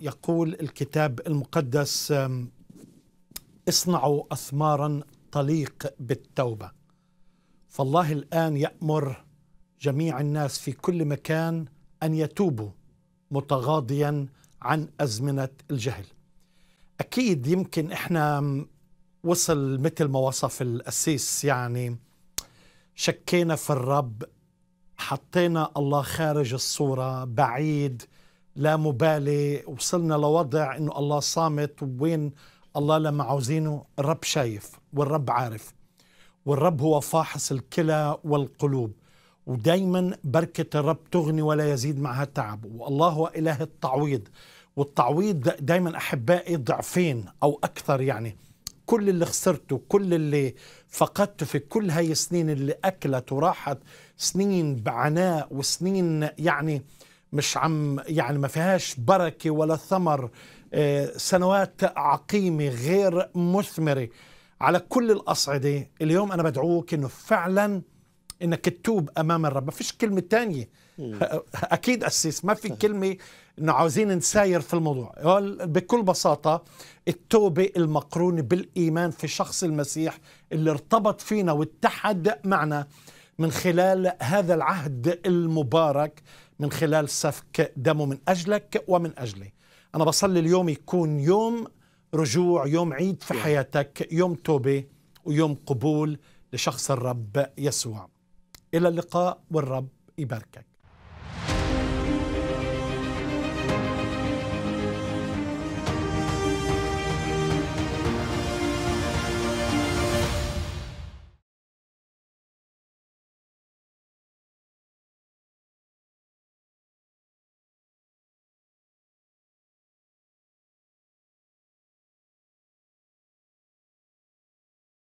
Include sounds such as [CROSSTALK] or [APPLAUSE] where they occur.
يقول الكتاب المقدس اصنعوا اثمارا تليق بالتوبه فالله الان يامر جميع الناس في كل مكان ان يتوبوا متغاضيا عن ازمنه الجهل اكيد يمكن احنا وصل مثل ما وصف القسيس يعني شكينا في الرب حطينا الله خارج الصوره بعيد لا مبالي وصلنا لوضع انه الله صامت وين الله لما عاوزينه الرب شايف والرب عارف والرب هو فاحص الكلى والقلوب ودايما بركة الرب تغني ولا يزيد معها تعب والله هو إله التعويض والتعويض دايما أحبائي ضعفين أو أكثر يعني كل اللي خسرته كل اللي فقدته في كل هاي السنين اللي أكلت وراحت سنين بعناء وسنين يعني مش عم يعني ما فيهاش بركة ولا ثمر آه، سنوات عقيمة غير مثمرة على كل الأصعدة اليوم أنا بدعوك أنه فعلا أنك تتوب أمام الرب ما فيش كلمة تانية [LAUGHS] أكيد أسيس ما في كلمة أنه عاوزين نساير في الموضوع بكل بساطة التوبة المقرونة بالإيمان في شخص المسيح اللي ارتبط فينا واتحد معنا من خلال هذا العهد المبارك من خلال سفك دمه من اجلك ومن اجلي. انا بصلي اليوم يكون يوم رجوع، يوم عيد في حياتك، يوم توبه ويوم قبول لشخص الرب يسوع. الى اللقاء والرب يباركك.